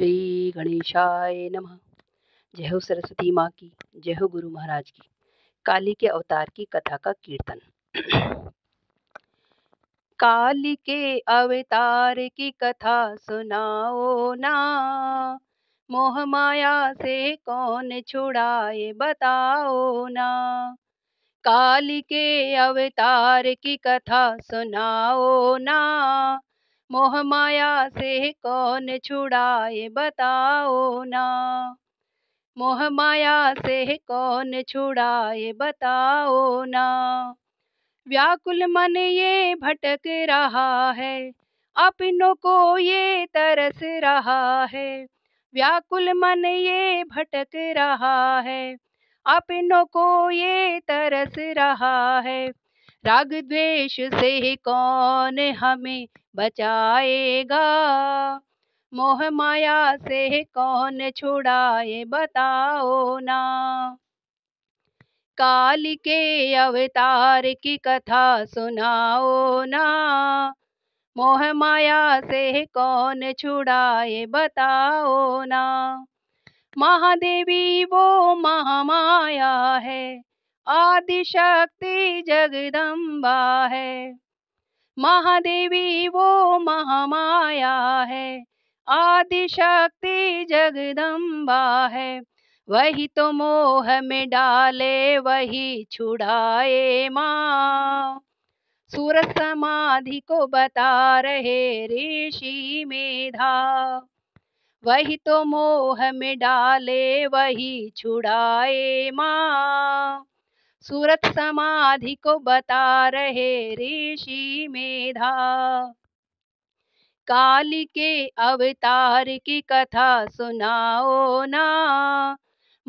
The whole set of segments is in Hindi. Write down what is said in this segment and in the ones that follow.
श्री गणेशाय नमः जय हो सरस्वती माँ की जय हो गुरु महाराज की काली के अवतार की कथा का कीर्तन काली के अवतार की कथा सुनाओ ना मोह माया से कौन छुड़ाए बताओ ना काली के अवतार की कथा सुनाओ ना मोह माया से कौन छुड़ाए बताओ ना मोह माया से कौन छुड़ाए बताओ ना व्याकुल मन ये भटक रहा है अपनों को ये तरस रहा है व्याकुल मन ये भटक रहा है अपनों को ये तरस रहा है राग द्वेष से कौन हमें बचाएगा मोह माया से कौन छुड़ाए बताओ ना काल के अवतार की कथा सुनाओ ना मोह माया से कौन छुड़ाए बताओ ना महादेवी वो महामाया है आदि शक्ति जगदम्बा है महादेवी वो महामाया है आदि शक्ति जगदम्बा है वही तो मोह में डाले वही छुड़ाए माँ सूरज समाधि को बता रहे ऋषि मेधा वही तो मोह में डाले वही छुड़ाए माँ सूरत समाधि को बता रहे ऋषि मेधा काली के अवतार की कथा सुनाओ ना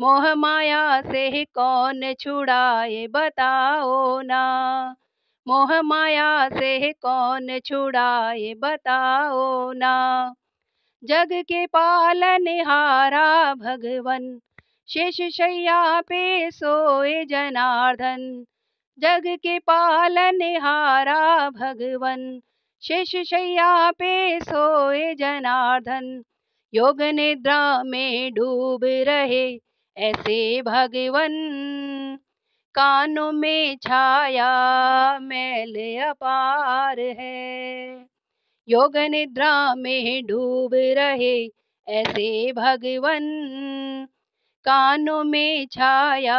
मोह माया से कौन छुड़ाए बताओ ना मोह माया से कौन छुड़ाए बताओ ना जग के पालन हारा भगवन शेष शैया पे सोए जनार्दन जग के पालन हारा भगवन शेष शैया पे सोए जनार्दन योग निद्रा में डूब रहे ऐसे भगवन कानों में छाया मैल अपार है योग निद्रा में डूब रहे ऐसे भगवन कानों में छाया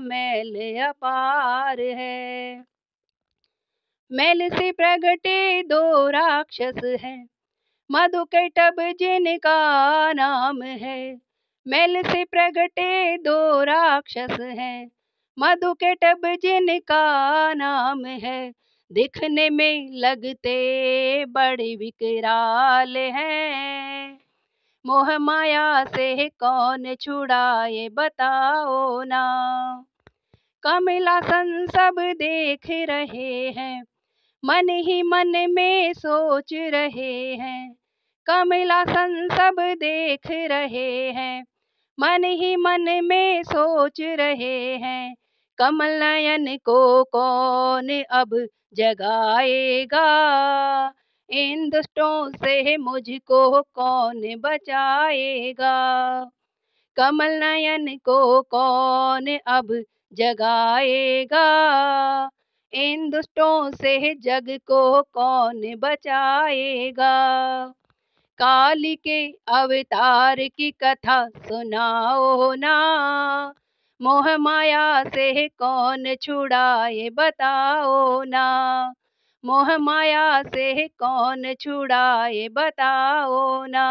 मैल अपार है मैल से प्रगटे दो राक्षस हैं मधु के टब जिनका नाम है मैल से प्रगटे दो राक्षस हैं मधु के टब जिनका नाम है दिखने में लगते बड़े विकराल हैं मोह माया से कौन छुड़ाए बताओ ना कमला सन सब देख रहे हैं मन ही मन में सोच रहे हैं कमला सन सब देख रहे हैं मन ही मन में सोच रहे हैं कमल नयन को कौन अब जगाएगा इन दुष्टों से मुझको कौन बचाएगा कमल नयन को कौन अब जगाएगा इन दुष्टों से जग को कौन बचाएगा काली के अवतार की कथा सुनाओ ना मोह माया से कौन छुड़ाए बताओ ना मोह माया से कौन छुड़ाए बताओ ना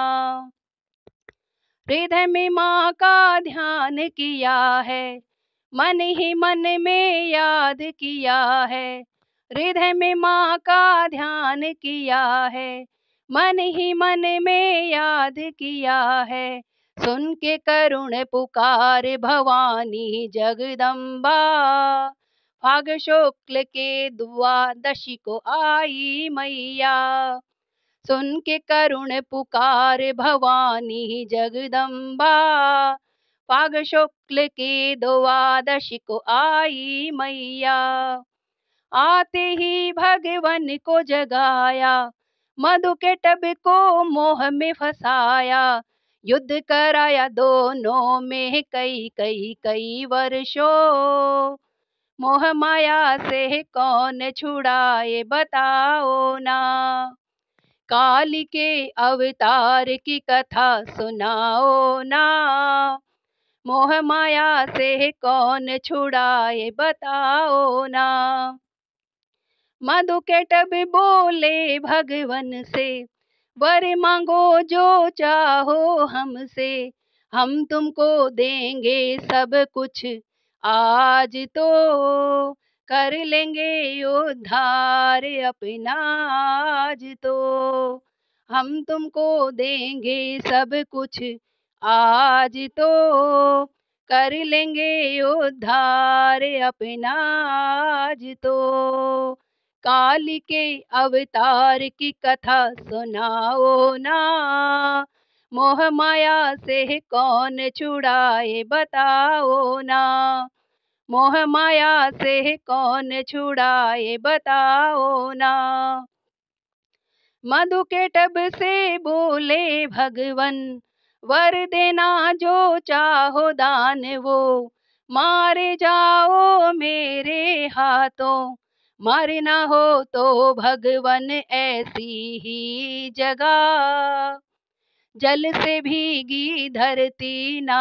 हृदय में माँ का ध्यान किया है मन ही मन में याद किया है हृदय में माँ का ध्यान किया है मन ही मन में याद किया है सुन के करुण पुकार भवानी जगदम्बा फाग शुक्ल के द्वादशी को आई मैया सुन के करुण पुकार भवानी जगदम्बा फाग शुक्ल के द्वादशी को आई मैया आते ही भगवन को जगाया मधु के टब को मोह में फंसाया युद्ध कराया दोनों में कई कई कई वर्षों मोह माया से कौन छुड़ाए बताओ ना काली के अवतार की कथा सुनाओ ना मोह माया से कौन छुड़ाए बताओ ना मधु के टब बोले भगवन से वर मांगो जो चाहो हमसे हम तुमको देंगे सब कुछ आज तो कर लेंगे उद्धार अपना आज तो हम तुमको देंगे सब कुछ आज तो कर लेंगे उद्धार अपना आज तो काली के अवतार की कथा सुनाओ ना मोह माया से कौन छुड़ाए बताओ ना मोह माया से कौन छुड़ाए बताओ ना मधु के टब से बोले भगवन वर देना जो चाहो दान वो मारे जाओ मेरे हाथों मरना हो तो भगवन ऐसी ही जगह जल से भीगी धरती ना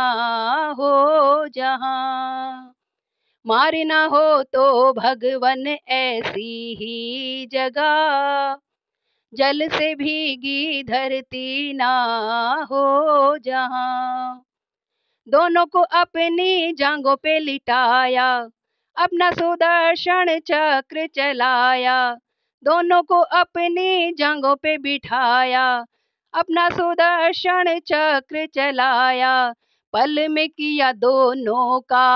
हो जहाँ मार ना हो तो भगवन ऐसी ही जगह जल से भीगी धरती ना हो जहाँ दोनों को अपनी जांगों पे लिटाया अपना सुदर्शन चक्र चलाया दोनों को अपनी जांगों पे बिठाया अपना सुदर्शन चक्र चलाया पल में किया दोनों का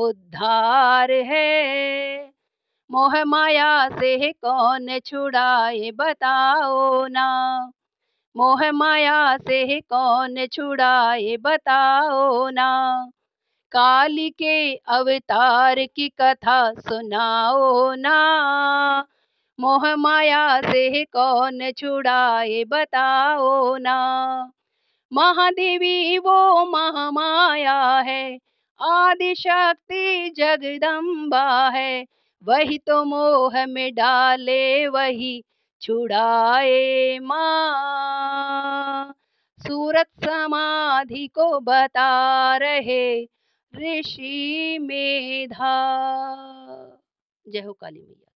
उद्धार है मोह माया से कौन छुड़ाए बताओ ना मोह माया से कौन छुड़ाए बताओ ना काली के अवतार की कथा सुनाओ ना मोह माया से कौन छुड़ाए बताओ ना महादेवी वो महामाया है आदि शक्ति जगदम्बा है वही तो मोह में डाले वही छुड़ाए माँ सूरत समाधि को बता रहे ऋषि मेधा जय हो काली मैया